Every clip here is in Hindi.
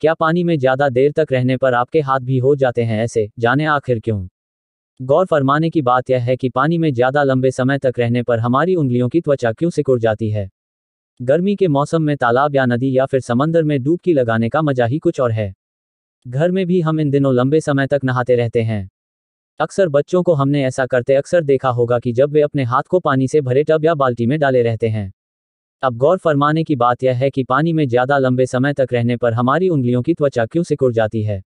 क्या पानी में ज्यादा देर तक रहने पर आपके हाथ भी हो जाते हैं ऐसे जाने आखिर क्यों गौर फरमाने की बात यह है कि पानी में ज्यादा लंबे समय तक रहने पर हमारी उंगलियों की त्वचा क्यों सिकुड़ जाती है गर्मी के मौसम में तालाब या नदी या फिर समंदर में डूबकी लगाने का मजा ही कुछ और है घर में भी हम इन दिनों लंबे समय तक नहाते रहते हैं अक्सर बच्चों को हमने ऐसा करते अक्सर देखा होगा कि जब वे अपने हाथ को पानी से भरे टब या बाल्टी में डाले रहते हैं अब गौर फरमाने की बात यह है कि पानी में ज्यादा लंबे समय तक रहने पर हमारी उंगलियों की त्वचा क्यों सिकुड़ जाती है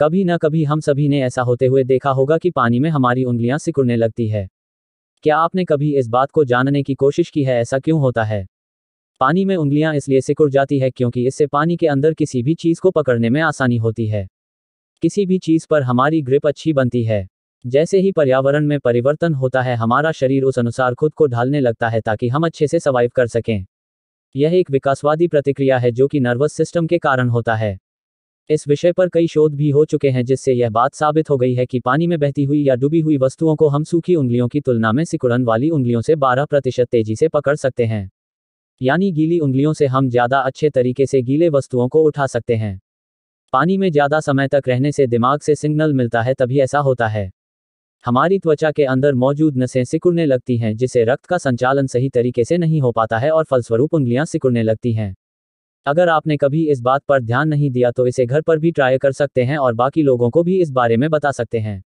कभी न कभी हम सभी ने ऐसा होते हुए देखा होगा कि पानी में हमारी उंगलियां सिकुड़ने लगती है क्या आपने कभी इस बात को जानने की कोशिश की है ऐसा क्यों होता है पानी में उंगलियां इसलिए सिकुड़ जाती है क्योंकि इससे पानी के अंदर किसी भी चीज को पकड़ने में आसानी होती है किसी भी चीज पर हमारी ग्रिप अच्छी बनती है जैसे ही पर्यावरण में परिवर्तन होता है हमारा शरीर उस अनुसार खुद को ढालने लगता है ताकि हम अच्छे से सर्वाइव कर सकें यह एक विकासवादी प्रतिक्रिया है जो कि नर्वस सिस्टम के कारण होता है इस विषय पर कई शोध भी हो चुके हैं जिससे यह बात साबित हो गई है कि पानी में बहती हुई या डूबी हुई वस्तुओं को हम सूखी उंगलियों की तुलना में सिकुड़न वाली उंगलियों से 12 प्रतिशत तेजी से पकड़ सकते हैं यानी गीली उंगलियों से हम ज्यादा अच्छे तरीके से गीले वस्तुओं को उठा सकते हैं पानी में ज्यादा समय तक रहने से दिमाग से सिग्नल मिलता है तभी ऐसा होता है हमारी त्वचा के अंदर मौजूद नसें सिकुड़ने लगती हैं जिसे रक्त का संचालन सही तरीके से नहीं हो पाता है और फलस्वरूप उंगलियां सिकुड़ने लगती हैं अगर आपने कभी इस बात पर ध्यान नहीं दिया तो इसे घर पर भी ट्राई कर सकते हैं और बाकी लोगों को भी इस बारे में बता सकते हैं